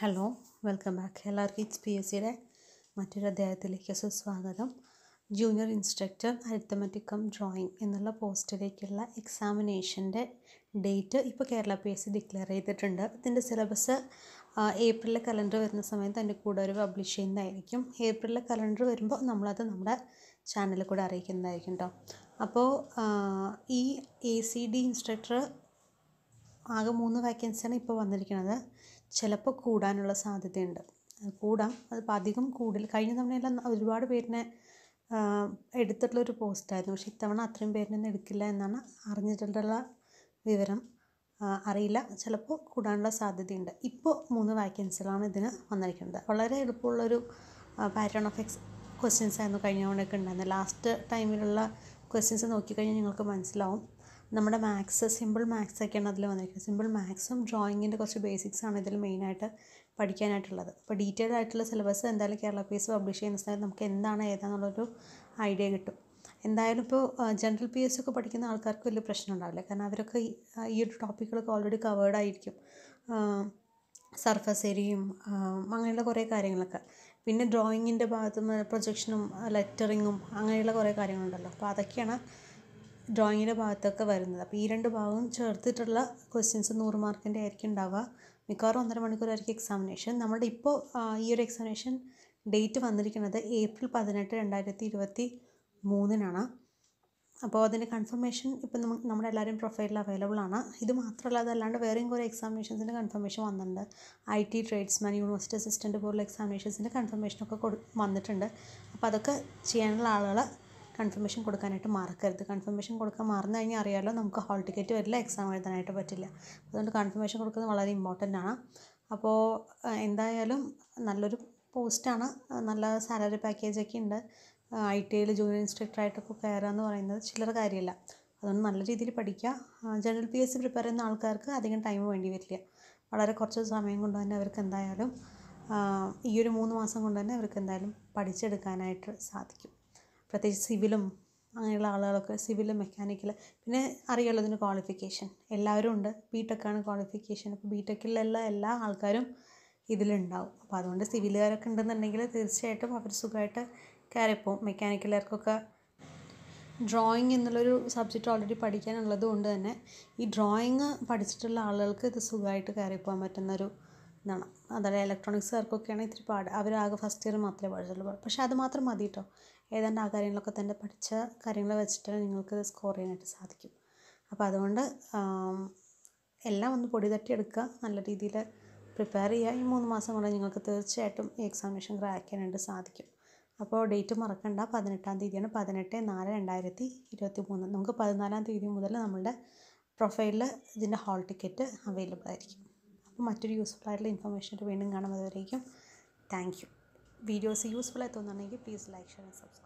hello welcome back എല്ലാവർക്കും it's P S സിയുടെ മറ്റൊരു അധ്യായത്തിലേക്ക് സുസ്വാഗതം junior instructor arithmetic cum cum drawing എന്നുള്ള പോസ്റ്റിലേക്കുള്ള എക്സാമിനേഷൻ്റെ ഡേറ്റ് ഇപ്പോൾ Kerala P S C declare ചെയ്തിട്ടുണ്ട് ഇതിൻ്റെ സിലബസ് ഏപ്രിലിലെ കലണ്ടർ വരുന്ന സമയത്ത് അതിൻ്റെ കൂടെ ഒരു പബ്ലിഷ് ചെയ്യുന്നതായിരിക്കും ഏപ്രിലിലെ കലണ്ടർ വരുമ്പോൾ നമ്മളത് നമ്മുടെ ചാനലിൽ കൂടെ അറിയിക്കുന്നതായിരിക്കും കേട്ടോ അപ്പോൾ ഈ എ സി ഡി ഇൻസ്ട്രക്ടർ ആകെ മൂന്ന് വേക്കൻസിയാണ് ഇപ്പോൾ വന്നിരിക്കുന്നത് ചിലപ്പോൾ കൂടാനുള്ള സാധ്യതയുണ്ട് കൂടാം അതിപ്പോൾ അധികം കൂടിൽ കഴിഞ്ഞ തവണയെല്ലാം ഒരുപാട് പേരിനെ എടുത്തിട്ടുള്ളൊരു പോസ്റ്റായിരുന്നു പക്ഷേ ഇത്തവണ അത്രയും പേരിനൊന്നും എടുക്കില്ല എന്നാണ് അറിഞ്ഞിട്ടുള്ള വിവരം അറിയില്ല ചിലപ്പോൾ കൂടാനുള്ള സാധ്യതയുണ്ട് ഇപ്പോൾ മൂന്ന് വാക്കൻസികളാണ് ഇതിന് വന്നിരിക്കുന്നത് വളരെ എളുപ്പമുള്ളൊരു പാറ്റേൺ ഓഫ് എക്സ് ക്വസ്റ്റ്യൻസ് ആയിരുന്നു കഴിഞ്ഞ തവണയൊക്കെ ഉണ്ടായിരുന്നത് ലാസ്റ്റ് ടൈമിലുള്ള ക്വസ്റ്റ്യൻസ് നോക്കിക്കഴിഞ്ഞാൽ നിങ്ങൾക്ക് മനസ്സിലാവും നമ്മുടെ മാത്സ് സിമ്പിൾ മാത്സ് ഒക്കെയാണ് അതിൽ വന്നിരിക്കുന്നത് സിമ്പിൾ മാത്സും ഡ്രോയിങ്ങിൻ്റെ കുറച്ച് ബേസിക്സ് ആണ് ഇതിൽ മെയിനായിട്ട് പഠിക്കാനായിട്ടുള്ളത് അപ്പോൾ ഡീറ്റെയിൽഡ് ആയിട്ടുള്ള സിലബസ് എന്തായാലും കേരള പി എസ് പബ്ലിഷ് ചെയ്യുന്ന സമയത്ത് നമുക്ക് എന്താണ് ഏതാന്നുള്ളൊരു ഐഡിയ കിട്ടും എന്തായാലും ഇപ്പോൾ ജനറൽ പി എസ് ഒക്കെ പഠിക്കുന്ന ആൾക്കാർക്ക് വലിയ പ്രശ്നം ഉണ്ടാവില്ല കാരണം അവരൊക്കെ ഈ ഒരു ടോപ്പിക്കുകളൊക്കെ ഓൾറെഡി കവേർഡ് ആയിരിക്കും സർഫസ് ഏരിയയും അങ്ങനെയുള്ള കുറേ കാര്യങ്ങളൊക്കെ പിന്നെ ഡ്രോയിങ്ങിൻ്റെ ഭാഗത്തുനിന്ന് പ്രൊജക്ഷനും ലെറ്ററിങ്ങും അങ്ങനെയുള്ള കുറേ കാര്യങ്ങളുണ്ടല്ലോ അപ്പോൾ അതൊക്കെയാണ് ഡ്രോയിങ്ങിൻ്റെ ഭാഗത്തൊക്കെ വരുന്നത് അപ്പോൾ ഈ രണ്ട് ഭാഗവും ചേർത്തിട്ടുള്ള ക്വസ്റ്റ്യൻസ് നൂറ് മാർക്കിൻ്റെ ആയിരിക്കും ഉണ്ടാവുക മിക്കവാറും ഒന്നര മണിക്കൂറായിരിക്കും എക്സാമിനേഷൻ നമ്മുടെ ഇപ്പോൾ ഈ ഒരു എക്സാമിനേഷൻ ഡേറ്റ് വന്നിരിക്കുന്നത് ഏപ്രിൽ പതിനെട്ട് രണ്ടായിരത്തി ഇരുപത്തി മൂന്നിനാണ് അപ്പോൾ അതിൻ്റെ കൺഫർമേഷൻ ഇപ്പം നമ്മൾ നമ്മുടെ എല്ലാവരും പ്രൊഫൈലിൽ അവൈലബിൾ ആണ് ഇത് മാത്രമല്ല അതല്ലാണ്ട് വേറെയും കുറേ എക്സാമിനേഷൻസിൻ്റെ കൺഫർമേഷൻ വന്നിട്ടുണ്ട് I T tradesman university assistant പോലുള്ള എക്സാമിനേഷൻസിൻ്റെ കൺഫർമേഷനൊക്കെ കൊടു വന്നിട്ടുണ്ട് അപ്പോൾ അതൊക്കെ ചെയ്യാനുള്ള ആളുകൾ കൺഫർമേഷൻ കൊടുക്കാനായിട്ട് മറക്കരുത് കൺഫർമേഷൻ കൊടുക്കാൻ മറന്നു കഴിഞ്ഞാൽ അറിയാമല്ലോ നമുക്ക് ഹാൾ ടിക്കറ്റ് വരില്ല എക്സാം എഴുതാനായിട്ട് പറ്റില്ല അതുകൊണ്ട് കൺഫർമേഷൻ കൊടുക്കുന്നത് വളരെ ഇമ്പോർട്ടൻ്റ് ആണ് അപ്പോൾ എന്തായാലും നല്ലൊരു പോസ്റ്റാണ് നല്ല സാലറി പാക്കേജൊക്കെ ഉണ്ട് ഐ ടി ഐയിൽ ജൂനിയർ ഇൻസ്ട്രക്ടറായിട്ടൊക്കെ കയറുക എന്ന് പറയുന്നത് ചില്ലറ കാര്യമല്ല അതുകൊണ്ട് നല്ല രീതിയിൽ പഠിക്കുക general P S C prepare ചെയ്യുന്ന ആൾക്കാർക്ക് അധികം ടൈം വേണ്ടി വരില്ല വളരെ കുറച്ച് സമയം കൊണ്ട് തന്നെ അവർക്ക് എന്തായാലും ഈ ഒരു മൂന്ന് മാസം കൊണ്ട് തന്നെ അവർക്ക് എന്തായാലും പഠിച്ചെടുക്കാനായിട്ട് സാധിക്കും പ്രത്യേകിച്ച് സിവിലും അങ്ങനെയുള്ള ആളുകളൊക്കെ സിവിൽ മെക്കാനിക്കൽ പിന്നെ അറിയാമല്ലോ ഇതിന് ക്വാളിഫിക്കേഷൻ എല്ലാവരും ഉണ്ട് ബി ടെക്കാണ് ക്വാളിഫിക്കേഷൻ അപ്പോൾ ബി ടെക്കിലുള്ള എല്ലാ ആൾക്കാരും ഇതിലുണ്ടാവും അപ്പോൾ അതുകൊണ്ട് സിവിലുകാരൊക്കെ ഉണ്ടെന്നുണ്ടെങ്കിൽ തീർച്ചയായിട്ടും അവർ സുഖമായിട്ട് കയറിപ്പോവും മെക്കാനിക്കലുകാർക്കൊക്കെ ഡ്രോയിങ് എന്നുള്ളൊരു സബ്ജക്റ്റ് ഓൾറെഡി പഠിക്കാനുള്ളത് കൊണ്ട് തന്നെ ഈ ഡ്രോയിങ് പഠിച്ചിട്ടുള്ള ആളുകൾക്ക് ഇത് സുഖമായിട്ട് കയറിപ്പോകാൻ പറ്റുന്നൊരു ഇതാണ് ഇലക്ട്രോണിക്സ് ഇലക്ട്രോണിക്സുകാർക്കൊക്കെയാണ് ഇത്തിരി പാട് അവരാകെ ഫസ്റ്റ് ഇയർ മാത്രമേ പഠിച്ചുള്ളൂ പക്ഷേ അത് മാത്രം മതി കേട്ടോ ഏതാണ്ട് ആ കാര്യങ്ങളൊക്കെ തന്നെ പഠിച്ച കാര്യങ്ങൾ വെച്ചിട്ട് നിങ്ങൾക്ക് സ്കോർ ചെയ്യാനായിട്ട് സാധിക്കും അപ്പോൾ അതുകൊണ്ട് എല്ലാം ഒന്ന് പൊടി തട്ടിയെടുക്കുക നല്ല രീതിയിൽ പ്രിപ്പയർ ചെയ്യുക ഈ മൂന്ന് മാസം കൊണ്ട് നിങ്ങൾക്ക് തീർച്ചയായിട്ടും ഈ എക്സാമിനേഷൻ ക്രാക്ക് ചെയ്യാനായിട്ട് സാധിക്കും അപ്പോൾ ഡേറ്റ് മറക്കണ്ട പതിനെട്ടാം തീയതിയാണ് പതിനെട്ട് നാല് രണ്ടായിരത്തി ഇരുപത്തി മൂന്ന് നമുക്ക് പതിനാലാം തീയതി മുതൽ നമ്മളുടെ പ്രൊഫൈലിൽ ഇതിൻ്റെ ഹാൾ ടിക്കറ്റ് അവൈലബിൾ ആയിരിക്കും അപ്പോൾ മറ്റൊരു യൂസ്ഫുൾ ആയിട്ടുള്ള ഇൻഫർമേഷൻ വീണ്ടും കാണാം അതുവരേക്കും താങ്ക് യു വീഡിയോസ് യൂസ്ഫുൾ ആയി തോന്നുന്നുണ്ടെങ്കിൽ please like share and subscribe